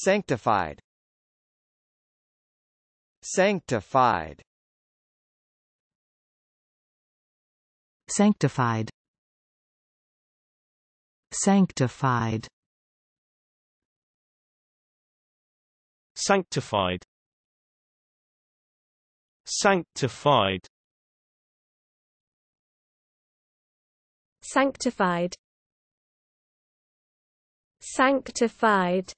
Sanctified Sanctified Sanctified Sanctified Sanctified Sanctified Sanctified Sanctified